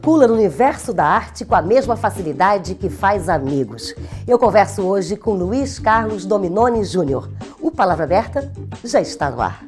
circula no universo da arte com a mesma facilidade que faz amigos. Eu converso hoje com Luiz Carlos Dominoni Júnior. O Palavra Aberta já está no ar.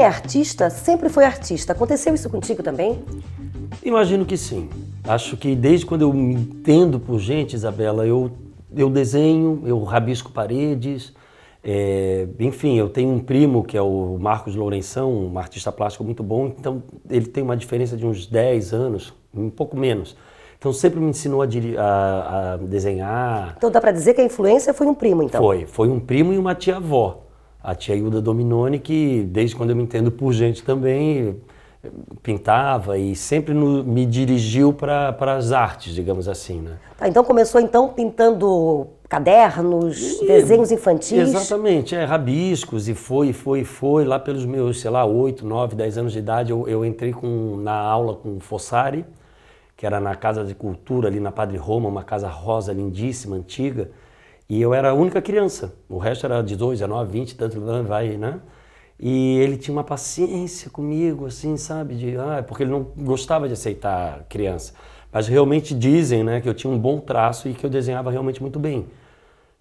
é artista sempre foi artista. Aconteceu isso contigo também? Imagino que sim. Acho que desde quando eu me entendo por gente, Isabela, eu, eu desenho, eu rabisco paredes. É, enfim, eu tenho um primo que é o Marcos Lourenção, um artista plástico muito bom, então ele tem uma diferença de uns 10 anos, um pouco menos. Então sempre me ensinou a, a, a desenhar. Então dá para dizer que a influência foi um primo, então? Foi, foi um primo e uma tia-avó a tia Hilda Dominoni, que desde quando eu me entendo por gente também, pintava e sempre no, me dirigiu para as artes, digamos assim, né? Tá, então começou então pintando cadernos, e, desenhos infantis? Exatamente, é, rabiscos e foi, foi, foi. Lá pelos meus, sei lá, 8, 9, 10 anos de idade, eu, eu entrei com, na aula com o Fossari, que era na Casa de Cultura, ali na Padre Roma, uma casa rosa lindíssima, antiga, e eu era a única criança. O resto era 18, 19, 20, tanto vai, né? E ele tinha uma paciência comigo, assim, sabe? De, ah, é porque ele não gostava de aceitar criança. Mas realmente dizem, né, que eu tinha um bom traço e que eu desenhava realmente muito bem.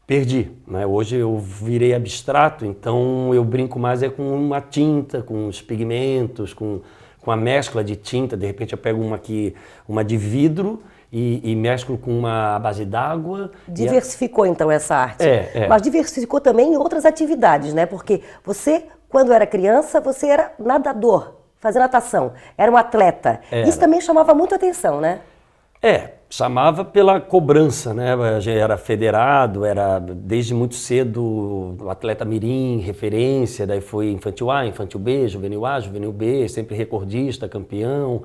Perdi, né? Hoje eu virei abstrato, então eu brinco mais é com uma tinta, com os pigmentos, com, com a mescla de tinta. De repente eu pego uma que uma de vidro e, e mesclo com uma base d'água. Diversificou a... então essa arte. É, é. Mas diversificou também em outras atividades, né? Porque você, quando era criança, você era nadador, fazia natação, era um atleta. Era. Isso também chamava muito atenção, né? É, chamava pela cobrança, né? Já era federado, era desde muito cedo o atleta mirim, referência, daí foi infantil A, infantil B, juvenil A, juvenil B, sempre recordista, campeão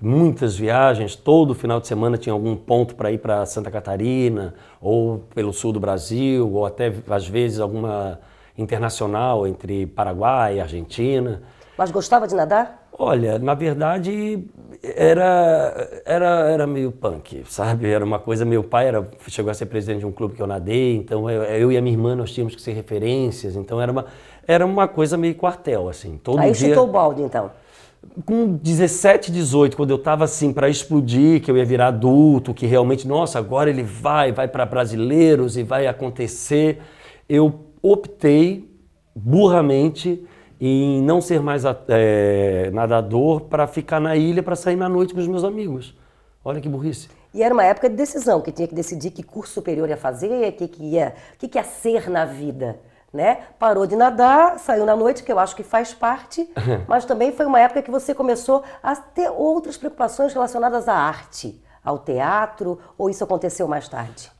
muitas viagens, todo final de semana tinha algum ponto para ir para Santa Catarina, ou pelo sul do Brasil, ou até às vezes alguma internacional entre Paraguai e Argentina. Mas gostava de nadar? Olha, na verdade era, era, era meio punk, sabe? Era uma coisa. Meu pai era, chegou a ser presidente de um clube que eu nadei, então eu, eu e a minha irmã nós tínhamos que ser referências, então era uma, era uma coisa meio quartel, assim. Todo Aí dia... chutou o balde, então com 17, 18, quando eu estava assim para explodir, que eu ia virar adulto, que realmente, nossa, agora ele vai, vai para brasileiros e vai acontecer, eu optei burramente em não ser mais é, nadador para ficar na ilha para sair na noite com os meus amigos. Olha que burrice. E era uma época de decisão, que tinha que decidir que curso superior ia fazer, o que, que, ia, que, que ia ser na vida né? Parou de nadar, saiu na noite, que eu acho que faz parte, mas também foi uma época que você começou a ter outras preocupações relacionadas à arte, ao teatro, ou isso aconteceu mais tarde?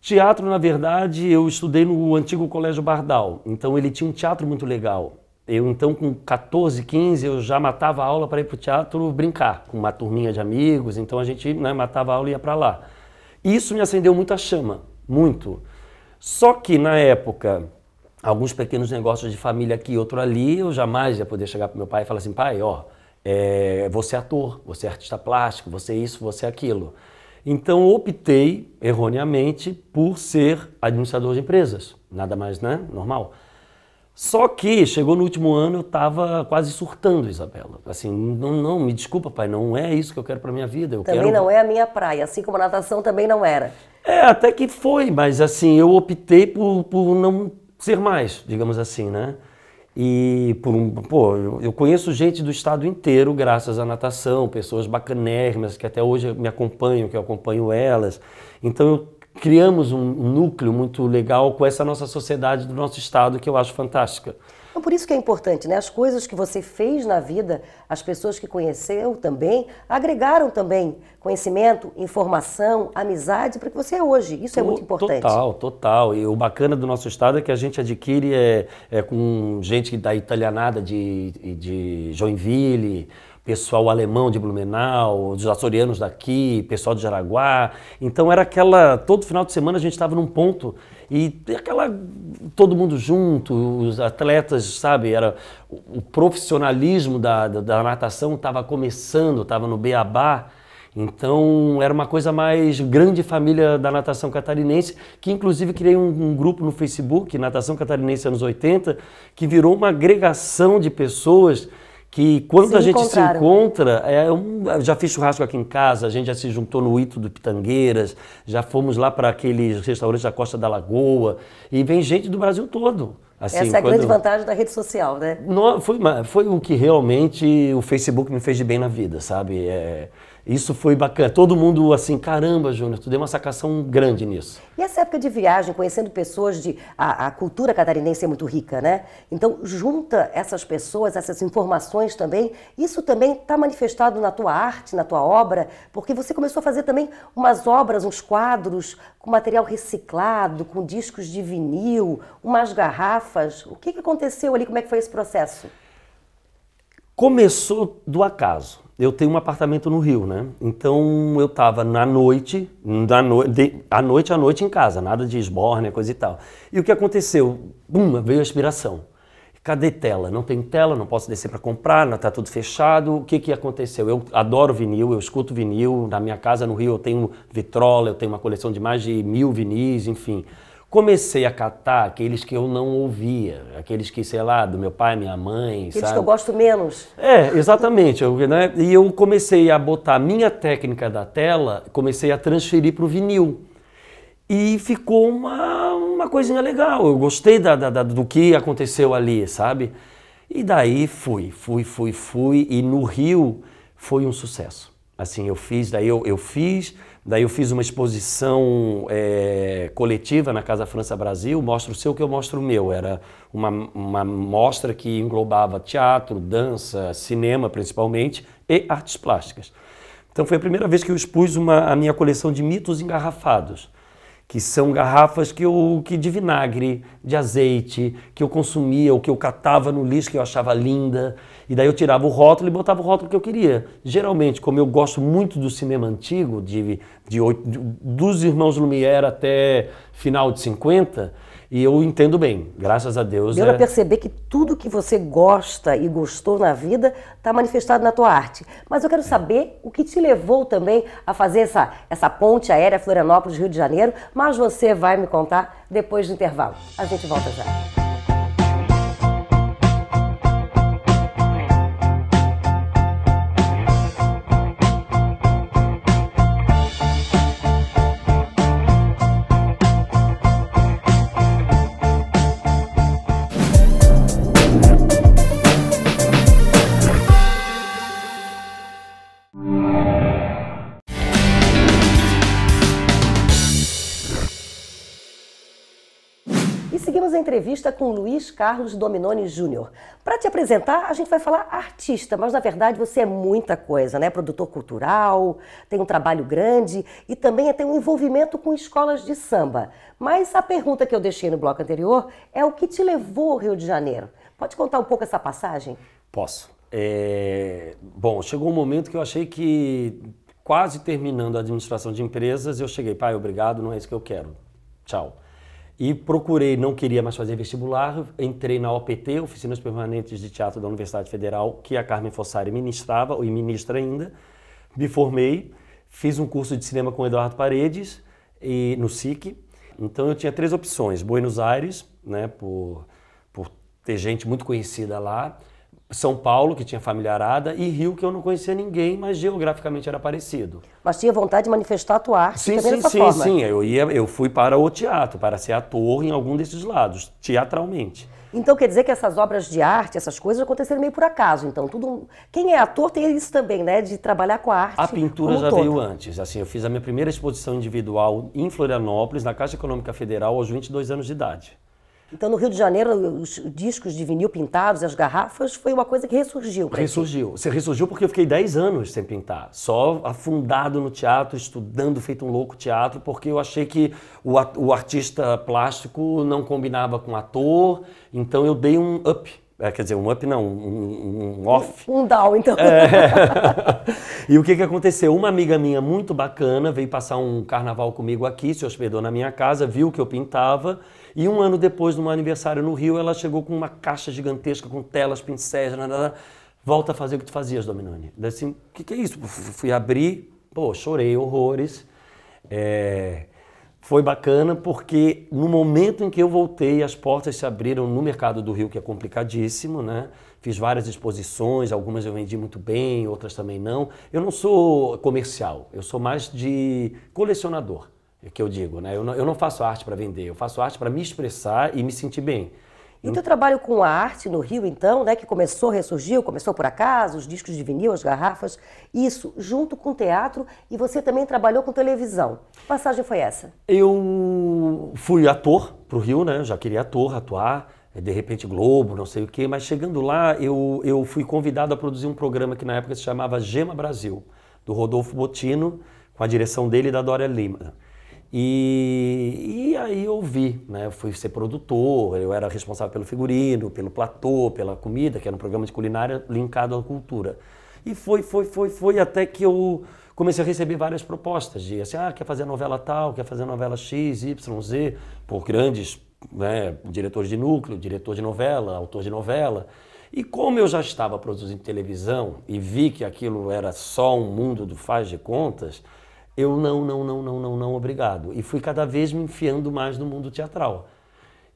Teatro, na verdade, eu estudei no antigo Colégio Bardal, então ele tinha um teatro muito legal. Eu, então, com 14, 15, eu já matava a aula para ir para o teatro brincar, com uma turminha de amigos, então a gente né, matava a aula e ia para lá. Isso me acendeu muito a chama, muito. Só que, na época, alguns pequenos negócios de família aqui, outro ali, eu jamais ia poder chegar para meu pai e falar assim, pai, ó, é, você é ator, você é artista plástico, você é isso, você é aquilo. Então optei, erroneamente, por ser administrador de empresas, nada mais, né, normal. Só que chegou no último ano, eu estava quase surtando, Isabela. Assim, não, não, me desculpa, pai, não é isso que eu quero para minha vida. Eu também quero... não é a minha praia, assim como a natação também não era. É, até que foi, mas assim, eu optei por, por não ser mais, digamos assim, né? E por um, pô, eu conheço gente do estado inteiro graças à natação, pessoas bacanérrimas que até hoje me acompanham, que eu acompanho elas. Então eu, criamos um núcleo muito legal com essa nossa sociedade do nosso estado que eu acho fantástica. Então, por isso que é importante, né? As coisas que você fez na vida, as pessoas que conheceu também, agregaram também conhecimento, informação, amizade para que você é hoje. Isso é muito importante. Total, total. E o bacana do nosso estado é que a gente adquire é, é com gente da italianada de, de Joinville, pessoal alemão de Blumenau, dos açorianos daqui, pessoal de Jaraguá. Então era aquela. Todo final de semana a gente estava num ponto e aquela. todo mundo junto, os atletas, sabe? Era, o, profissionalismo da, da, da natação estava começando, estava no beabá. Então era uma coisa mais grande família da natação catarinense, que inclusive criei um, um, grupo no Facebook, Natação Catarinense Anos 80, que virou uma agregação de pessoas que quando se a gente se encontra, é um, já fiz churrasco aqui em casa, a gente já se juntou no Ito do Pitangueiras, já fomos lá para aqueles restaurantes da Costa da Lagoa, e vem gente do Brasil todo. Assim, Essa é a quando... grande vantagem da rede social, né? Não, foi, foi o que realmente o Facebook me fez de bem na vida, sabe? É... Isso foi bacana. Todo mundo assim, caramba, Júnior, tu deu uma sacação grande nisso. E essa época de viagem, conhecendo pessoas de. A, a, cultura catarinense é muito rica, né? Então, junta essas pessoas, essas informações também. Isso também está manifestado na tua arte, na tua obra, porque você começou a fazer também umas obras, uns quadros com material reciclado, com discos de vinil, umas garrafas. O que, que aconteceu ali? Como é que foi esse processo? Começou do acaso eu tenho um apartamento no Rio, né? Então eu tava na noite, da no... de... à noite à noite em casa, nada de esborne, coisa e tal. E o que aconteceu? Bum, veio a aspiração. Cadê tela? Não tem tela, não posso descer para comprar, não tá tudo fechado. O que que aconteceu? Eu adoro vinil, eu escuto vinil. Na minha casa no Rio eu tenho vitrola, eu tenho uma coleção de mais de mil vinis, enfim comecei a catar aqueles que eu não ouvia, aqueles que, sei lá, do meu pai, minha mãe, aqueles sabe? que eu gosto menos. É, exatamente. Eu, né? E eu comecei a botar a minha técnica da tela, comecei a transferir para o vinil. E ficou uma, uma coisinha legal. Eu gostei da, da, da, do que aconteceu ali, sabe? E daí fui, fui, fui, fui. E no Rio foi um sucesso. Assim, eu fiz, daí eu, eu fiz Daí eu fiz uma exposição é, coletiva na Casa França Brasil, Mostra o Seu que eu mostro o meu. Era uma, uma mostra que englobava teatro, dança, cinema principalmente e artes plásticas. Então foi a primeira vez que eu expus uma, a minha coleção de mitos engarrafados que são garrafas que eu, que de vinagre, de azeite, que eu consumia, ou que eu catava no lixo que eu achava linda, e daí eu tirava o rótulo e botava o rótulo que eu queria. Geralmente, como eu gosto muito do cinema antigo, de, de, de dos irmãos Lumière até final de 50, e eu entendo bem, graças a Deus. Deu é... pra perceber que tudo que você gosta e gostou na vida está manifestado na tua arte. Mas eu quero saber o que te levou também a fazer essa, essa ponte aérea Florianópolis-Rio de Janeiro, mas você vai me contar depois do intervalo. A gente volta já. vamos entrevista com Luiz Carlos Dominoni Júnior. Para te apresentar, a gente vai falar artista, mas na verdade você é muita coisa, né? Produtor cultural, tem um trabalho grande e também é tem um envolvimento com escolas de samba. Mas a pergunta que eu deixei no bloco anterior é o que te levou ao Rio de Janeiro? Pode contar um pouco essa passagem? Posso. É... Bom, chegou um momento que eu achei que quase terminando a administração de empresas, eu cheguei, pai, obrigado, não é isso que eu quero. Tchau. E procurei, não queria mais fazer vestibular, entrei na OPT, Oficinas Permanentes de Teatro da Universidade Federal, que a Carmen Fossari ministrava, e ministra ainda. Me formei, fiz um curso de cinema com o Eduardo Paredes, e, no SIC. Então eu tinha três opções, Buenos Aires, né, por, por ter gente muito conhecida lá, são Paulo, que tinha familiarada, e Rio, que eu não conhecia ninguém, mas geograficamente era parecido. Mas tinha vontade de manifestar a tua arte sim, também sim, dessa sim, forma. Sim, sim, eu, ia, eu fui para o teatro, para ser ator em algum desses lados, teatralmente. Então quer dizer que essas obras de arte, essas coisas aconteceram meio por acaso. Então tudo, quem é ator tem isso também, né, de trabalhar com a arte. A pintura já todo. veio antes. Assim, eu fiz a minha primeira exposição individual em Florianópolis, na Caixa Econômica Federal, aos 22 anos de idade. Então, no Rio de Janeiro, os discos de vinil pintados, as garrafas, foi uma coisa que ressurgiu. Ressurgiu. Você ressurgiu porque eu fiquei 10 anos sem pintar. Só afundado no teatro, estudando, feito um louco teatro, porque eu achei que o, o artista plástico não combinava com o ator. Então, eu dei um up é, quer dizer, um up não, um, um off. Um down, então. É. E o que, que aconteceu? Uma amiga minha muito bacana veio passar um carnaval comigo aqui, se hospedou na minha casa, viu que eu pintava e um ano depois, num aniversário no Rio, ela chegou com uma caixa gigantesca, com telas, pincéis, nada, volta a fazer o que tu fazias, Dominone. Daí assim, o que, que é isso? Fui abrir, pô, chorei horrores. É, foi bacana porque no momento em que eu voltei, as portas se abriram no mercado do Rio, que é complicadíssimo, né? Fiz várias exposições, algumas eu vendi muito bem, outras também não. Eu não sou comercial, eu sou mais de colecionador. É que eu digo, né? Eu não, eu não faço arte para vender, eu faço arte para me expressar e me sentir bem. E o teu trabalho com a arte no Rio, então, né, que começou, ressurgiu, começou por acaso, os discos de vinil, as garrafas, isso, junto com teatro, e você também trabalhou com televisão. Que passagem foi essa? Eu fui ator para o Rio, né, eu já queria ator, atuar, eh, de repente Globo, não sei o quê, mas chegando lá, eu, eu fui convidado a produzir um programa que na época se chamava Gema Brasil, do Rodolfo Botino, com a direção dele e da Dória Lima. E, e aí eu vi, né? Eu fui ser produtor, eu era responsável pelo figurino, pelo platô, pela comida, que era um programa de culinária linkado à cultura. E foi, foi, foi, foi até que eu comecei a receber várias propostas de assim, ah, quer fazer novela tal, quer fazer novela X, Y, Z, por grandes né, diretores de núcleo, diretor de novela, autor de novela. E como eu já estava produzindo televisão e vi que aquilo era só um mundo do faz de contas, eu não, não, não, não, não, não, obrigado. E fui cada vez me enfiando mais no mundo teatral.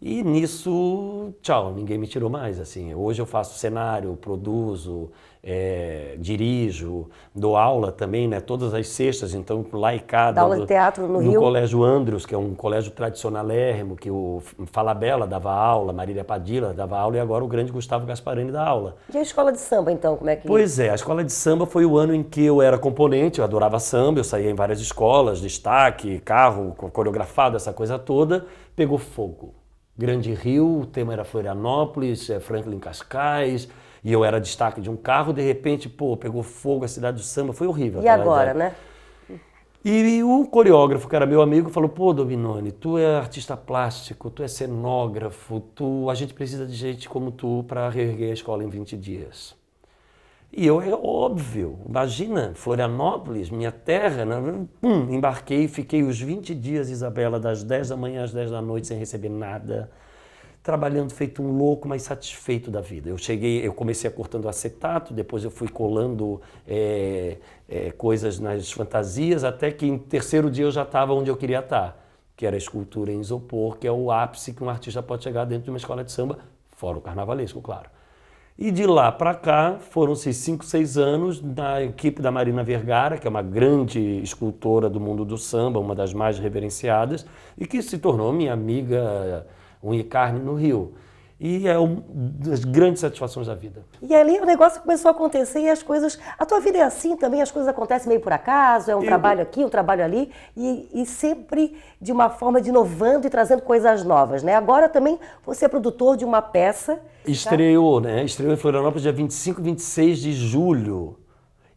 E nisso, tchau, ninguém me tirou mais. Assim, hoje eu faço cenário, produzo, é, dirijo, dou aula também, né? Todas as sextas, então laicada. Dá aula de teatro no, no Rio. colégio Andros, que é um colégio tradicionalérrimo, que o Falabella dava aula, Marília Padilla dava aula e agora o grande Gustavo Gasparani dá aula. E a escola de samba, então, como é que? Pois é, a escola de samba foi o ano em que eu era componente, eu adorava samba, eu saía em várias escolas, destaque, carro coreografado, essa coisa toda, pegou fogo Grande Rio, o tema era Florianópolis, eh, Franklin Cascais, e eu era destaque de um carro, de repente, pô, pegou fogo a cidade do samba, foi horrível. E agora, né? E o coreógrafo, que era meu amigo, falou: pô, Dominone, tu é artista plástico, tu é cenógrafo, tu, a gente precisa de gente como tu para reerguer a escola em 20 dias. E eu, é óbvio, imagina, Florianópolis, minha terra, né? Pum, embarquei, fiquei os 20 dias, Isabela, das 10 da manhã às 10 da noite, sem receber nada, trabalhando feito um louco, mas satisfeito da vida. Eu cheguei, eu comecei cortando acetato, depois eu fui colando é, é, coisas nas fantasias, até que em terceiro dia eu já estava onde eu queria estar, tá, que era a escultura em isopor, que é o ápice que um artista pode chegar dentro de uma escola de samba, fora o carnavalesco, claro. E de lá para cá foram-se cinco, seis anos na equipe da Marina Vergara, que é uma grande escultora do mundo do samba, uma das mais reverenciadas, e que se tornou minha amiga eh, um carne no Rio. E é uma das grandes satisfações da vida. E ali o negócio começou a acontecer e as coisas. A tua vida é assim também, as coisas acontecem meio por acaso, é um trabalho aqui, um trabalho ali, e, e, sempre de uma forma de inovando e trazendo coisas novas, né? Agora também você é produtor de uma peça. Tá? Estreou, tá? né? Estreou em Florianópolis dia 25 e 26 de julho.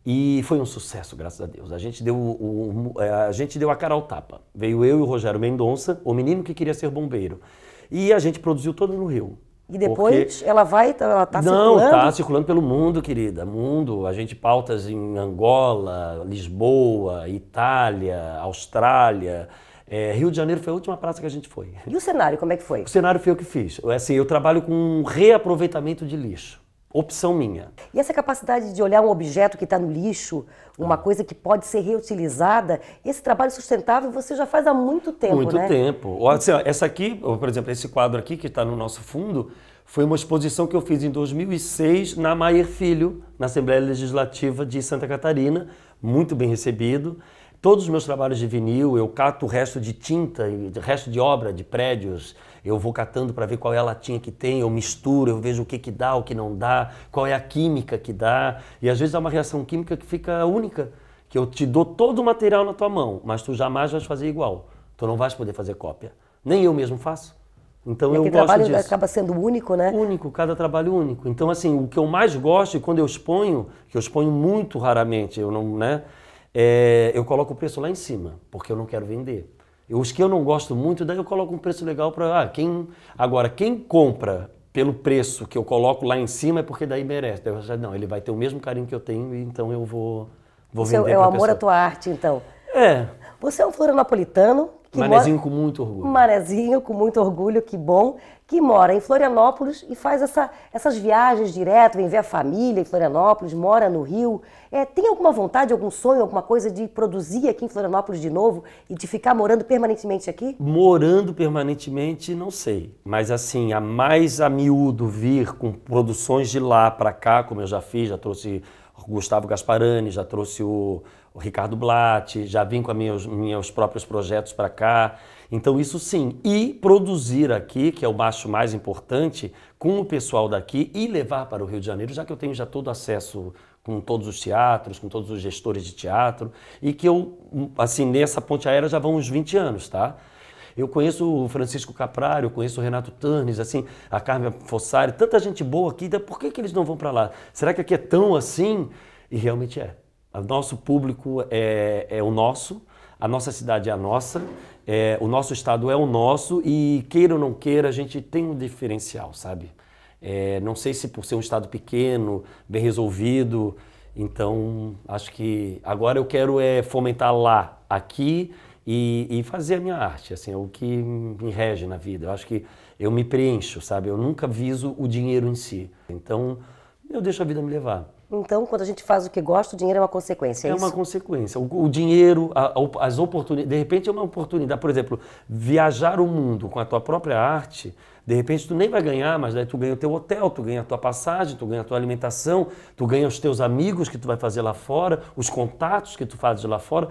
E foi um sucesso, graças a Deus. A gente deu, o, o, é, a, gente deu a cara ao tapa. Veio eu e o Rogério Mendonça, o menino que queria ser bombeiro. E a gente produziu todo no Rio. E depois Porque... ela vai, então ela está tá circulando? Não, está circulando pelo mundo, querida. Mundo, a gente pautas em Angola, Lisboa, Itália, Austrália. É, Rio de Janeiro foi a última praça que a gente foi. E o cenário, como é que foi? O cenário foi o que fiz. Assim, eu trabalho com reaproveitamento de lixo opção minha. E essa capacidade de olhar um objeto que está no lixo, uma ah. coisa que pode ser reutilizada, esse trabalho sustentável você já faz há muito tempo, muito né? Muito tempo. Assim, essa aqui, por exemplo, esse quadro aqui que está no nosso fundo, foi uma exposição que eu fiz em 2006 na Maier Filho, na Assembleia Legislativa de Santa Catarina, muito bem recebido. Todos os meus trabalhos de vinil, eu cato o resto de tinta, o resto de obra, de prédios, eu vou catando para ver qual é a latinha que tem, eu misturo, eu vejo o que, que dá, o que não dá, qual é a química que dá. E às vezes há uma reação química que fica única, que eu te dou todo o material na tua mão, mas tu jamais vais fazer igual. Tu não vais poder fazer cópia. Nem eu mesmo faço. Então é eu gosto trabalho acaba sendo único, né? Único, cada trabalho único. Então assim, o que eu mais gosto e quando eu exponho, que eu exponho muito raramente, eu não, né? é, eu coloco o preço lá em cima, porque eu não quero vender. Eu, os que eu não gosto muito, daí eu coloco um preço legal para. Ah, quem, agora, quem compra pelo preço que eu coloco lá em cima é porque daí merece. Daí eu, assim, ah, não, ele vai ter o mesmo carinho que eu tenho, então eu vou, vou vender. Seu, é o amor à tua arte, então. É. Você é um florianopolitano. Que Manezinho mora... com muito orgulho. Manezinho com muito orgulho, que bom. Que mora em Florianópolis e faz essa, essas viagens direto, vem ver a família em Florianópolis, mora no Rio. É, tem alguma vontade, algum sonho, alguma coisa de produzir aqui em Florianópolis de novo e de ficar morando permanentemente aqui? Morando permanentemente, não sei. Mas assim, a mais a miúdo vir com produções de lá para cá, como eu já fiz, já trouxe Gustavo Gasparani, já trouxe o, o Ricardo Blatt, já vim com meus, meus próprios projetos para cá. Então, isso sim. E produzir aqui, que é o baixo mais importante, com o pessoal daqui e levar para o Rio de Janeiro, já que eu tenho já todo acesso com todos os teatros, com todos os gestores de teatro, e que eu, assim, nessa ponte aérea já vão uns 20 anos, tá? Eu conheço o Francisco Caprário, conheço o Renato Tanes, assim, a Carmen Fossari, tanta gente boa aqui, então por que, que eles não vão para lá? Será que aqui é tão assim? E realmente é. O nosso público é, é o nosso, a nossa cidade é a nossa, é, o nosso estado é o nosso e queira ou não queira, a gente tem um diferencial, sabe? É, não sei se por ser um estado pequeno, bem resolvido, então acho que agora eu quero é fomentar lá, aqui e, e fazer a minha arte, assim, é o que me rege na vida. Eu acho que eu me preencho, sabe? Eu nunca viso o dinheiro em si. Então, eu deixo a vida me levar. Então, quando a gente faz o que gosta, o dinheiro é uma consequência, é, é uma consequência. O, o dinheiro, a, a, as oportunidades, de repente é uma oportunidade. Por exemplo, viajar o mundo com a tua própria arte, de repente tu nem vai ganhar, mas daí tu ganha o teu hotel, tu ganha a tua passagem, tu ganha a tua alimentação, tu ganha os teus amigos que tu vai fazer lá fora, os contatos que tu fazes lá fora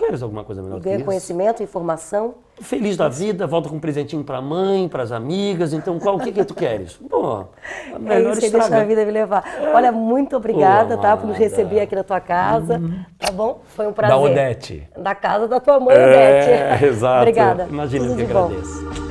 queres alguma coisa melhor Ganha que isso? conhecimento, informação. Feliz da vida, volta com um presentinho para a mãe, para as amigas. Então, qual o que, que tu queres? Bom, é melhor é isso, estraga. deixa a vida me levar. Olha, muito obrigada, Pô, tá, por nos receber aqui na tua casa. Hum. Tá bom? Foi um prazer. Da Odete. Da casa da tua mãe, é, Odete. Exato. obrigada. Imagina eu que agradeço. Bom.